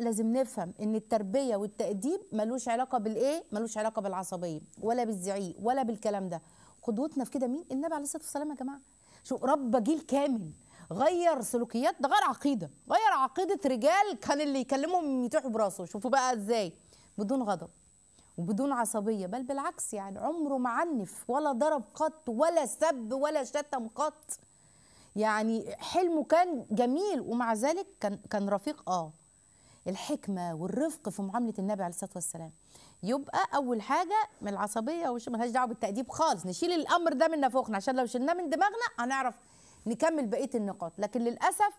لازم نفهم ان التربيه والتاديب ملوش علاقه بالايه ملوش علاقه بالعصبيه ولا بالزعيق ولا بالكلام ده قدوتنا في كده مين النبي عليه الصلاه والسلام يا جماعه شوف رب جيل كامل غير سلوكيات ده غير عقيده غير عقيده رجال كان اللي يكلمهم يتيحوا براسه شوفوا بقى ازاي بدون غضب وبدون عصبيه بل بالعكس يعني عمره ما عنف ولا ضرب قط ولا سب ولا شتم قط يعني حلمه كان جميل ومع ذلك كان كان رفيق اه الحكمه والرفق في معامله النبي عليه الصلاه والسلام يبقى اول حاجه من العصبيه وش ملهاش دعوه بالتاديب خالص نشيل الامر ده من نافوخنا عشان لو شلناه من دماغنا هنعرف نكمل بقيه النقاط لكن للاسف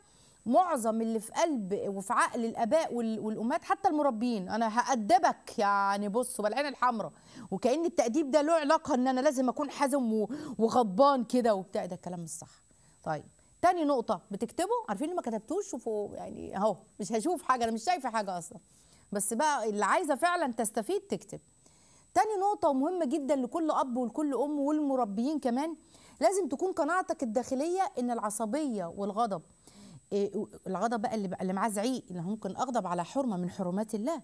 معظم اللي في قلب وفي عقل الاباء والامهات حتى المربيين انا هادبك يعني بص بالعين الحمراء وكان التاديب ده له علاقه ان انا لازم اكون حازم وغضبان كده وبتاع ده الكلام الصح طيب تاني نقطة بتكتبه عارفين اللي ما كتبتوش شوفوا يعني اهو مش هشوف حاجة أنا مش شايفة حاجة أصلا بس بقى اللي عايزة فعلا تستفيد تكتب تاني نقطة ومهمة جدا لكل أب ولكل أم والمربيين كمان لازم تكون قناعتك الداخلية إن العصبية والغضب إيه الغضب بقى اللي, بقى اللي معاه زعيق اللي ممكن أغضب على حرمة من حرمات الله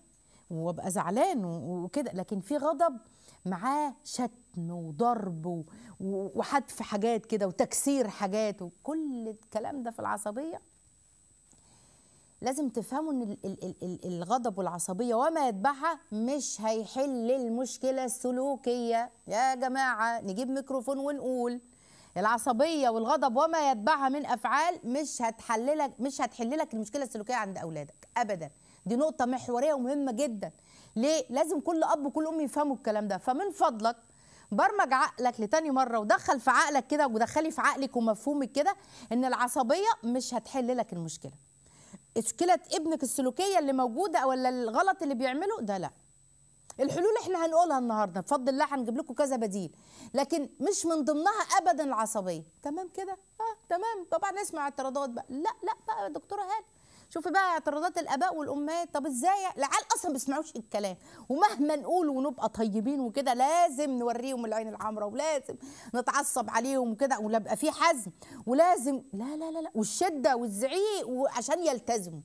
وابقى زعلان وكده لكن في غضب معاه شتم وضرب وحذف حاجات كده وتكسير حاجات وكل الكلام ده في العصبيه لازم تفهموا ان الغضب والعصبيه وما يتبعها مش هيحل المشكله السلوكيه يا جماعه نجيب ميكروفون ونقول العصبيه والغضب وما يتبعها من افعال مش هتحللك مش هتحللك المشكله السلوكيه عند اولادك ابدا دي نقطه محوريه ومهمه جدا ليه لازم كل اب وكل ام يفهموا الكلام ده فمن فضلك برمج عقلك لتاني مره ودخل في عقلك كده ودخلي في عقلك ومفهومك كده ان العصبيه مش هتحل لك المشكله مشكله ابنك السلوكيه اللي موجوده ولا الغلط اللي بيعمله ده لا الحلول احنا هنقولها النهارده بفضل الله هنجيب لكم كذا بديل لكن مش من ضمنها ابدا العصبيه تمام كده اه تمام طبعا نسمع اعتراضات بقى لا لا بقى دكتوره هاني شوفي بقى اعتراضات الاباء والامهات طب ازاي العيال يعني؟ اصلا ما بيسمعوش الكلام ومهما نقول ونبقى طيبين وكده لازم نوريهم العين الحمراء ولازم نتعصب عليهم وكده ونبقى في حزم ولازم لا لا لا لا والشده والزعيق وعشان يلتزموا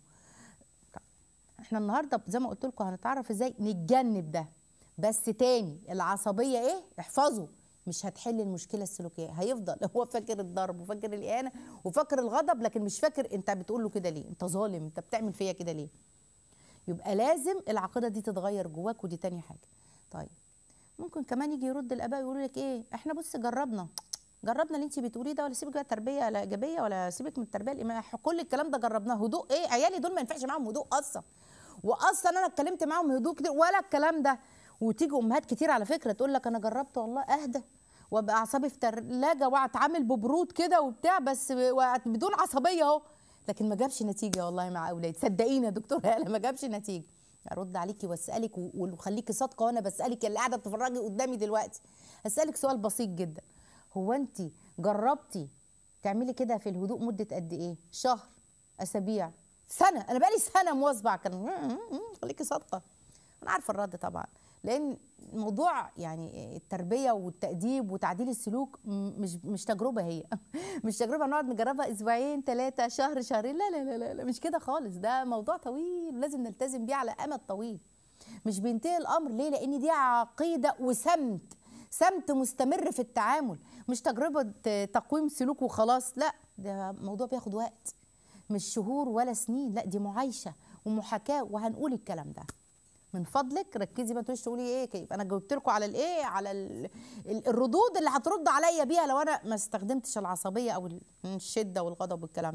احنا النهارده زي ما قلت لكم هنتعرف ازاي نتجنب ده بس تاني العصبيه ايه احفظوا مش هتحل المشكله السلوكيه هيفضل هو فاكر الضرب وفاكر الاهانه وفاكر الغضب لكن مش فاكر انت بتقول له كده ليه انت ظالم انت بتعمل فيا كده ليه يبقى لازم العقيده دي تتغير جواك ودي تاني حاجه طيب ممكن كمان يجي يرد الاباء يقولوا لك ايه احنا بص جربنا جربنا اللي انت بتقوليه ده ولا سيبك بقى تربيه لا ايجابيه ولا سيبك من التربيه الايمانيه كل الكلام ده جربناه هدوء ايه عيالي دول ما ينفعش معاهم هدوء اصلا واصلا انا اتكلمت معاهم هدوء كتير ولا الكلام ده وتيجي امهات كتير على فكره تقول لك انا جربت والله اهدى وابقى اعصابي في ثلاجه واتعامل ببرود كده وبتاع بس بدون عصبيه اهو لكن ما جابش نتيجه والله مع اولادي صدقيني يا دكتوره هاله ما جابش نتيجه ارد عليكي واسالك وخليكي صادقه وانا بسالك اللي قاعده بتتفرجي قدامي دلوقتي اسالك سؤال بسيط جدا هو انت جربتي تعملي كده في الهدوء مده قد ايه شهر اسابيع سنه انا بقالي سنه مواظبه كان خليكي صادقه انا عارفه الرد طبعا لان موضوع يعني التربيه والتاديب وتعديل السلوك مش مش تجربه هي مش تجربه نقعد نجربها اسبوعين ثلاثه شهر شهرين لا لا لا لا مش كده خالص ده موضوع طويل لازم نلتزم بيه على امد طويل مش بينتهي الامر ليه لان دي عقيده وسمت سمت مستمر في التعامل مش تجربه تقويم سلوك وخلاص لا ده موضوع بياخد وقت مش شهور ولا سنين لا دي معايشه ومحاكاه وهنقول الكلام ده من فضلك ركزي ما تقوليش تقولي ايه كيف انا جاوبت لكم على الايه على ال... الردود اللي هترد عليا بيها لو انا ما استخدمتش العصبيه او الشده والغضب والكلام ده